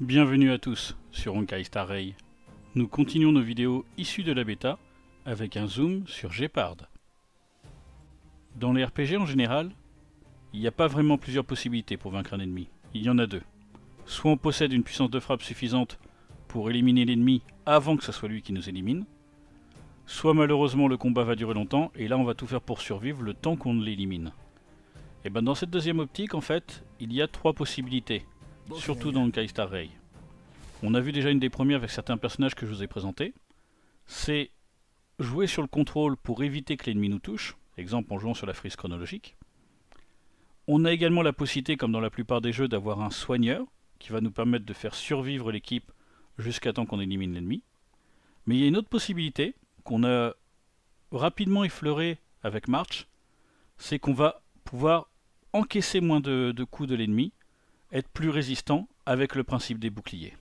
Bienvenue à tous sur Honkai Star Nous continuons nos vidéos issues de la bêta avec un zoom sur Gepard. Dans les RPG en général, il n'y a pas vraiment plusieurs possibilités pour vaincre un ennemi. Il y en a deux. Soit on possède une puissance de frappe suffisante pour éliminer l'ennemi avant que ce soit lui qui nous élimine, soit malheureusement le combat va durer longtemps et là on va tout faire pour survivre le temps qu'on l'élimine. Et eh ben dans cette deuxième optique en fait, il y a trois possibilités surtout dans le cas Ray. On a vu déjà une des premières avec certains personnages que je vous ai présentés. C'est jouer sur le contrôle pour éviter que l'ennemi nous touche, exemple en jouant sur la frise chronologique. On a également la possibilité, comme dans la plupart des jeux, d'avoir un soigneur qui va nous permettre de faire survivre l'équipe jusqu'à temps qu'on élimine l'ennemi. Mais il y a une autre possibilité qu'on a rapidement effleurée avec March, c'est qu'on va pouvoir encaisser moins de coups de l'ennemi être plus résistant avec le principe des boucliers.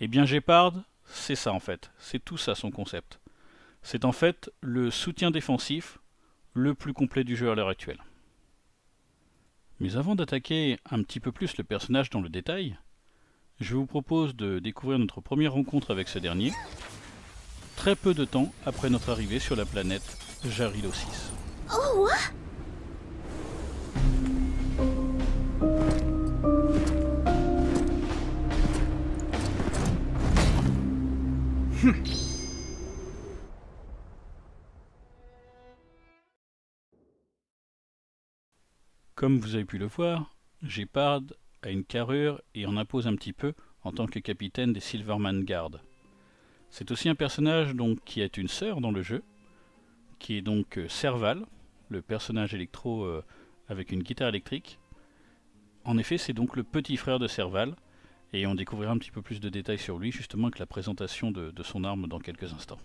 Eh bien Gepard, c'est ça en fait, c'est tout ça son concept. C'est en fait le soutien défensif le plus complet du jeu à l'heure actuelle. Mais avant d'attaquer un petit peu plus le personnage dans le détail, je vous propose de découvrir notre première rencontre avec ce dernier, très peu de temps après notre arrivée sur la planète Jarilo 6. Oh, Hmm. Comme vous avez pu le voir, Gepard a une carrure et en impose un petit peu en tant que capitaine des Silverman Guard. C'est aussi un personnage donc qui est une sœur dans le jeu, qui est donc euh, Serval, le personnage électro euh, avec une guitare électrique. En effet, c'est donc le petit frère de Serval, et on découvrira un petit peu plus de détails sur lui, justement avec la présentation de, son arme dans quelques instants.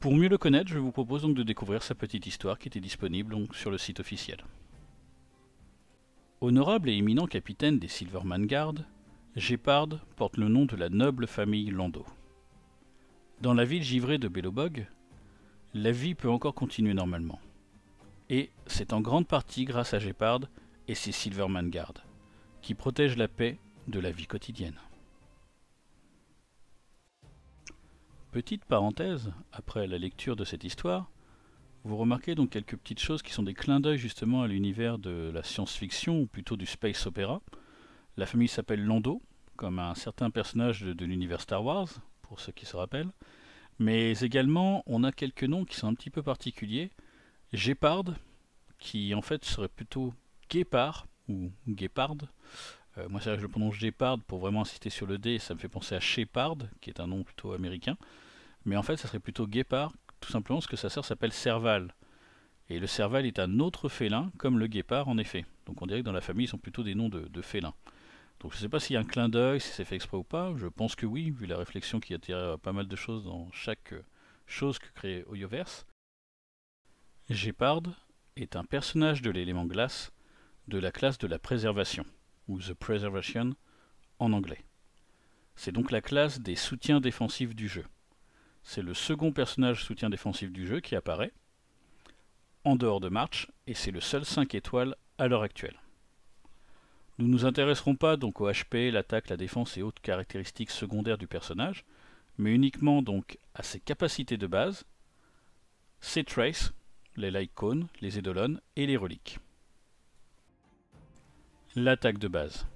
Pour mieux le connaître, je vous propose donc de découvrir sa petite histoire qui était disponible sur le site officiel. Honorable et éminent capitaine des Silverman Guard, Gepard porte le nom de la noble famille Lando. Dans la ville givrée de Bellobog, la vie peut encore continuer normalement. Et c'est en grande partie grâce à Gepard et ses Silverman Guard qui protège la paix de la vie quotidienne. Petite parenthèse, après la lecture de cette histoire, vous remarquez donc quelques petites choses qui sont des clins d'œil justement à l'univers de la science-fiction, ou plutôt du space opéra. La famille s'appelle Lando, comme un certain personnage de, l'univers Star Wars, pour ceux qui se rappellent. Mais également, on a quelques noms qui sont un petit peu particuliers. Gépard, qui en fait serait plutôt guépard, ou guéparde, euh, moi, c'est vrai que je le prononce Gepard pour vraiment insister sur le D, ça me fait penser à Shepard, qui est un nom plutôt américain. Mais en fait, ça serait plutôt guépard, tout simplement parce que sa sœur s'appelle Serval. Et le Serval est un autre félin, comme le guépard en effet. Donc on dirait que dans la famille, ils sont plutôt des noms de, de félins. Donc je ne sais pas s'il y a un clin d'œil, si c'est fait exprès ou pas. Je pense que oui, vu la réflexion qui attire euh, pas mal de choses dans chaque euh, chose que crée Oyoverse. Gepard est un personnage de l'élément glace de la classe de la préservation ou The Preservation en anglais. C'est donc la classe des soutiens défensifs du jeu. C'est le second personnage soutien défensif du jeu qui apparaît en dehors de March et c'est le seul 5 étoiles à l'heure actuelle. Nous ne nous intéresserons pas donc au HP, l'attaque, la défense et autres caractéristiques secondaires du personnage, mais uniquement donc à ses capacités de base, ses traces, les lycones, les Edolones et les reliques. L'attaque de base.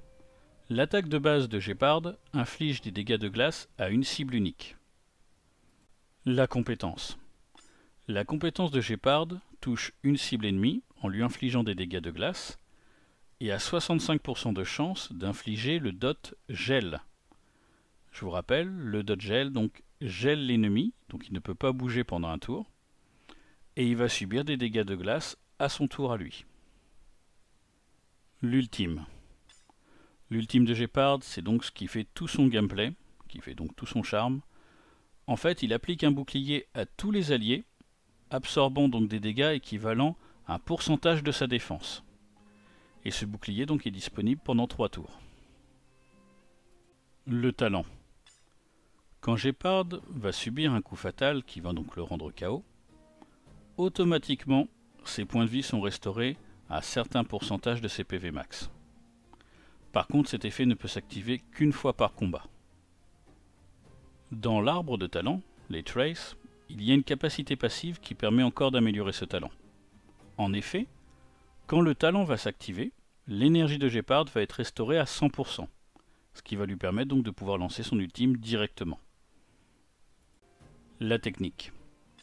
L'attaque de base de Gepard inflige des dégâts de glace à une cible unique. La compétence. La compétence de Gepard touche une cible ennemie en lui infligeant des dégâts de glace et a 65% de chance d'infliger le dot gel. Je vous rappelle, le dot gel donc gèle l'ennemi, donc il ne peut pas bouger pendant un tour, et il va subir des dégâts de glace à son tour à lui l'ultime. L'ultime de Gepard, c'est donc ce qui fait tout son gameplay, qui fait donc tout son charme. En fait, il applique un bouclier à tous les alliés, absorbant donc des dégâts équivalents à un pourcentage de sa défense. Et ce bouclier donc est disponible pendant 3 tours. Le talent. Quand Gepard va subir un coup fatal qui va donc le rendre KO, automatiquement ses points de vie sont restaurés à certains pourcentages de ses PV max. Par contre, cet effet ne peut s'activer qu'une fois par combat. Dans l'arbre de talent, les Trace, il y a une capacité passive qui permet encore d'améliorer ce talent. En effet, quand le talent va s'activer, l'énergie de Gepard va être restaurée à 100%, ce qui va lui permettre donc de pouvoir lancer son ultime directement. La technique.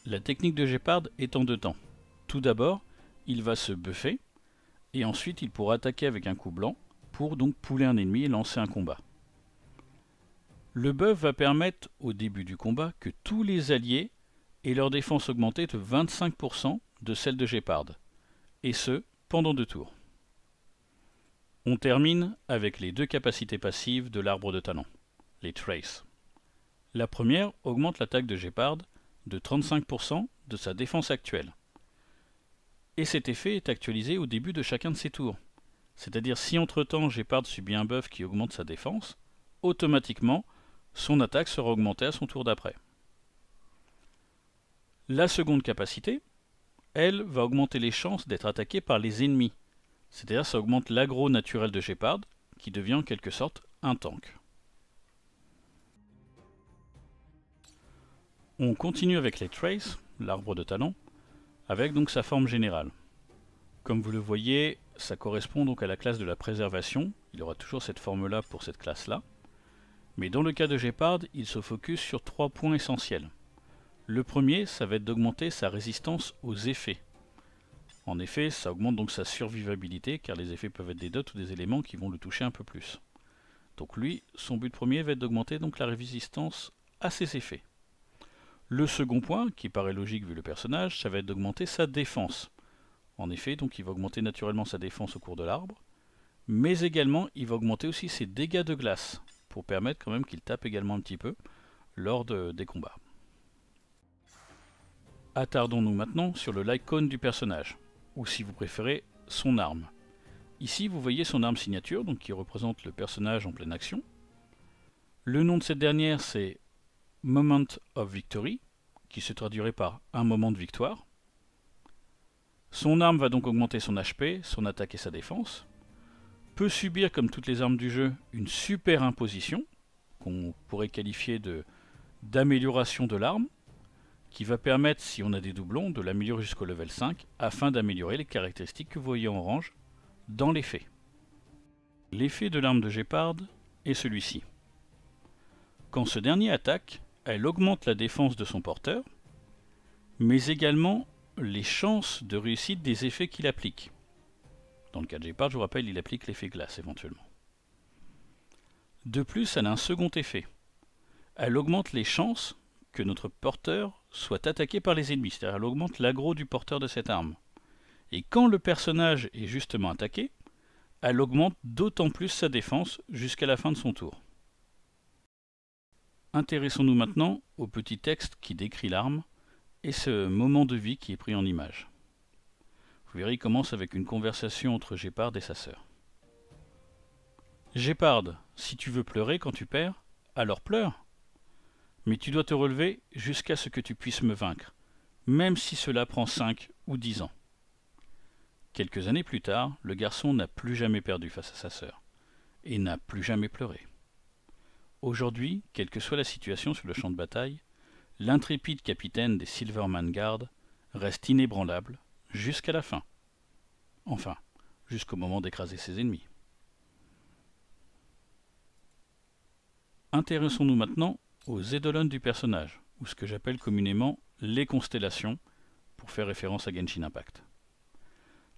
La technique de Gepard est en deux temps. Tout d'abord, il va se buffer, et ensuite il pourra attaquer avec un coup blanc pour donc pouler un ennemi et lancer un combat. Le buff va permettre au début du combat que tous les alliés aient leur défense augmentée de 25% de celle de Gepard, et ce pendant deux tours. On termine avec les deux capacités passives de l'arbre de talent, les traces. La première augmente l'attaque de Gepard de 35% de sa défense actuelle et cet effet est actualisé au début de chacun de ses tours. C'est-à-dire si entre-temps Gepard subit un buff qui augmente sa défense, automatiquement son attaque sera augmentée à son tour d'après. La seconde capacité, elle, va augmenter les chances d'être attaquée par les ennemis. C'est-à-dire ça augmente l'aggro naturel de Gepard, qui devient en quelque sorte un tank. On continue avec les Trace, l'arbre de talent, avec donc sa forme générale. Comme vous le voyez, ça correspond donc à la classe de la préservation, il aura toujours cette forme-là pour cette classe-là, mais dans le cas de Gepard, il se focus sur trois points essentiels. Le premier, ça va être d'augmenter sa résistance aux effets. En effet, ça augmente donc sa survivabilité, car les effets peuvent être des dots ou des éléments qui vont le toucher un peu plus. Donc lui, son but premier va être d'augmenter donc la résistance à ses effets. Le second point, qui paraît logique vu le personnage, ça va être d'augmenter sa défense. En effet, donc il va augmenter naturellement sa défense au cours de l'arbre, mais également il va augmenter aussi ses dégâts de glace, pour permettre quand même qu'il tape également un petit peu lors des combats. Attardons-nous maintenant sur le l'icône du personnage, ou si vous préférez, son arme. Ici, vous voyez son arme signature, donc qui représente le personnage en pleine action. Le nom de cette dernière, c'est Moment of Victory, qui se traduirait par un moment de victoire. Son arme va donc augmenter son HP, son attaque et sa défense. Peut subir, comme toutes les armes du jeu, une super imposition qu'on pourrait qualifier de d'amélioration de l'arme, qui va permettre, si on a des doublons, de l'améliorer jusqu'au level 5, afin d'améliorer les caractéristiques que vous voyez en orange dans l'effet. L'effet de l'arme de Gepard est celui-ci. Quand ce dernier attaque, elle augmente la défense de son porteur, mais également les chances de réussite des effets qu'il applique. Dans le cas de Gepard, je vous rappelle, il applique l'effet glace éventuellement. De plus, elle a un second effet. Elle augmente les chances que notre porteur soit attaqué par les ennemis, c'est-à-dire elle augmente l'aggro du porteur de cette arme. Et quand le personnage est justement attaqué, elle augmente d'autant plus sa défense jusqu'à la fin de son tour. Intéressons-nous maintenant au petit texte qui décrit l'arme et ce moment de vie qui est pris en image. Vous verrez, il commence avec une conversation entre Gépard et sa sœur. Gépard, si tu veux pleurer quand tu perds, alors pleure. Mais tu dois te relever jusqu'à ce que tu puisses me vaincre, même si cela prend cinq ou dix ans. Quelques années plus tard, le garçon n'a plus jamais perdu face à sa sœur, et n'a plus jamais pleuré. Aujourd'hui, quelle que soit la situation sur le champ de bataille, l'intrépide capitaine des Silverman Guard reste inébranlable jusqu'à la fin. Enfin, jusqu'au moment d'écraser ses ennemis. Intéressons-nous maintenant aux édolones du personnage, ou ce que j'appelle communément les constellations, pour faire référence à Genshin Impact.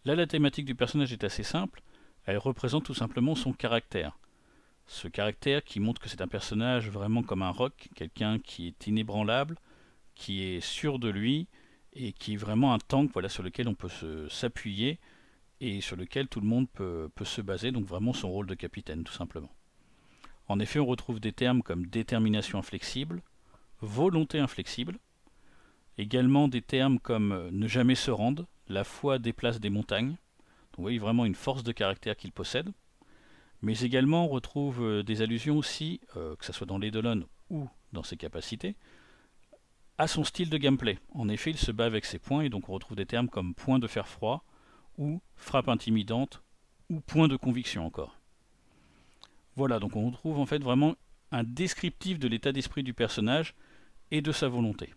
Là, la thématique du personnage est assez simple, elle représente tout simplement son caractère, ce caractère qui montre que c'est un personnage vraiment comme un roc, quelqu'un qui est inébranlable, qui est sûr de lui et qui est vraiment un tank voilà, sur lequel on peut s'appuyer et sur lequel tout le monde peut, se baser, donc vraiment son rôle de capitaine tout simplement. En effet, on retrouve des termes comme détermination inflexible, volonté inflexible, également des termes comme euh, ne jamais se rendre, la foi déplace des montagnes, donc vous vraiment une force de caractère qu'il possède, mais également, on retrouve euh, des allusions aussi, euh, que ce soit dans les ou dans ses capacités, à son style de gameplay. En effet, il se bat avec ses points, et donc on retrouve des termes comme point de fer froid, ou frappe intimidante, ou point de conviction encore. Voilà, donc on retrouve en fait vraiment un descriptif de l'état d'esprit du personnage et de sa volonté.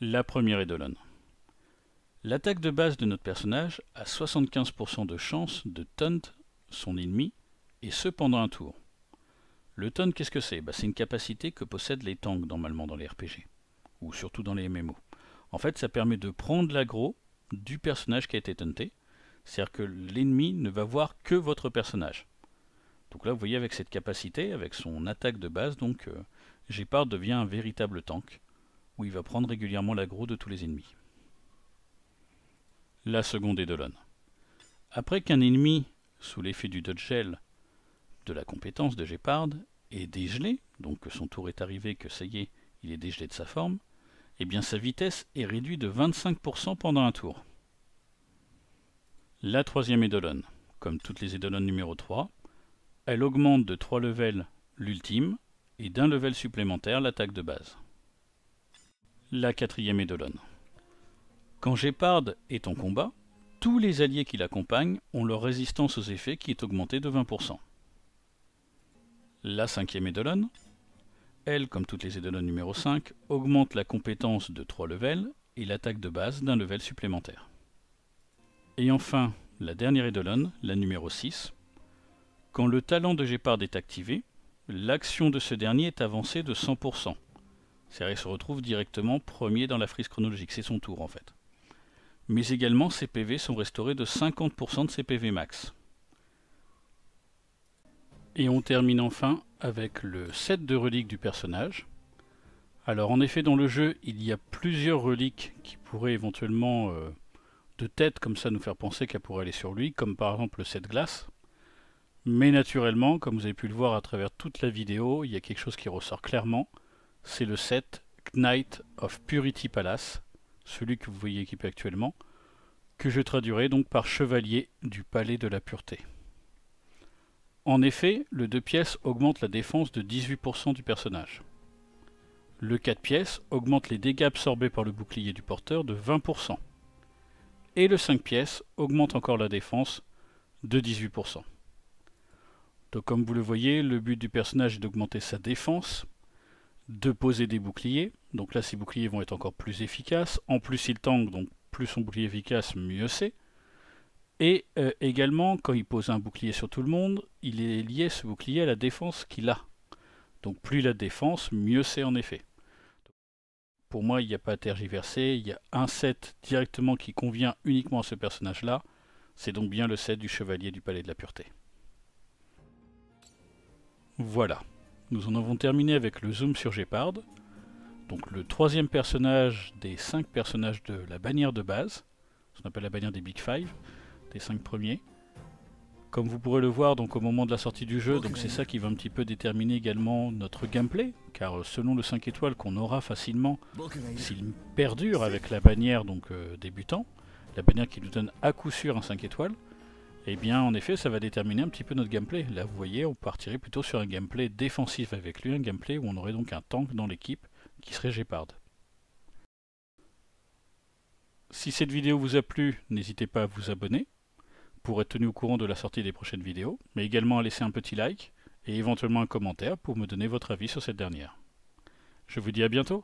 La première est L'attaque de base de notre personnage a 75% de chance de taunt son ennemi, et ce pendant un tour. Le taunt, qu'est-ce que c'est bah, C'est une capacité que possèdent les tanks normalement dans les RPG, ou surtout dans les MMO. En fait, ça permet de prendre l'aggro du personnage qui a été taunté, c'est-à-dire que l'ennemi ne va voir que votre personnage. Donc là, vous voyez, avec cette capacité, avec son attaque de base, donc euh, devient un véritable tank, où il va prendre régulièrement l'aggro de tous les ennemis la seconde est Après qu'un ennemi, sous l'effet du gel de la compétence de Gépard, est dégelé, donc que son tour est arrivé, que ça y est, il est dégelé de sa forme, et eh bien sa vitesse est réduite de 25% pendant un tour. La troisième édolone. comme toutes les édolones numéro 3, elle augmente de 3 levels l'ultime et d'un level supplémentaire l'attaque de base. La quatrième édolone. Quand Gepard est en combat, tous les alliés qui l'accompagnent ont leur résistance aux effets qui est augmentée de 20%. La cinquième Edelon, elle, comme toutes les Edelon numéro 5, augmente la compétence de 3 levels et l'attaque de base d'un level supplémentaire. Et enfin, la dernière Edelon, la numéro 6. Quand le talent de Gépard est activé, l'action de ce dernier est avancée de 100%. Serré se retrouve directement premier dans la frise chronologique, c'est son tour en fait mais également ses PV sont restaurés de 50% de ses PV max. Et on termine enfin avec le set de reliques du personnage. Alors en effet dans le jeu il y a plusieurs reliques qui pourraient éventuellement euh, de tête comme ça nous faire penser qu'elle pourrait aller sur lui, comme par exemple le set glace. Mais naturellement, comme vous avez pu le voir à travers toute la vidéo, il y a quelque chose qui ressort clairement, c'est le set Knight of Purity Palace, celui que vous voyez équipé actuellement, que je traduirai donc par chevalier du palais de la pureté. En effet, le 2 pièces augmente la défense de 18% du personnage. Le 4 pièces augmente les dégâts absorbés par le bouclier du porteur de 20%. Et le 5 pièces augmente encore la défense de 18%. Donc comme vous le voyez, le but du personnage est d'augmenter sa défense, de poser des boucliers. Donc là, ces boucliers vont être encore plus efficaces. En plus, il tank, donc plus son bouclier est efficace, mieux c'est. Et euh, également, quand il pose un bouclier sur tout le monde, il est lié ce bouclier à la défense qu'il a. Donc plus la défense, mieux c'est en effet. Pour moi, il n'y a pas à tergiverser, il y a un set directement qui convient uniquement à ce personnage-là. C'est donc bien le set du Chevalier du Palais de la Pureté. Voilà. Nous en avons terminé avec le zoom sur Gepard, donc le troisième personnage des cinq personnages de la bannière de base, ce qu'on appelle la bannière des Big Five, des cinq premiers. Comme vous pourrez le voir donc au moment de la sortie du jeu, c'est ça qui va un petit peu déterminer également notre gameplay, car euh, selon le 5 étoiles qu'on aura facilement, s'il perdure avec la bannière donc euh, débutant, la bannière qui nous donne à coup sûr un 5 étoiles, eh bien en effet ça va déterminer un petit peu notre gameplay. Là vous voyez on partirait plutôt sur un gameplay défensif avec lui, un gameplay où on aurait donc un tank dans l'équipe qui serait Gepard. Si cette vidéo vous a plu, n'hésitez pas à vous abonner pour être tenu au courant de la sortie des prochaines vidéos, mais également à laisser un petit like et éventuellement un commentaire pour me donner votre avis sur cette dernière. Je vous dis à bientôt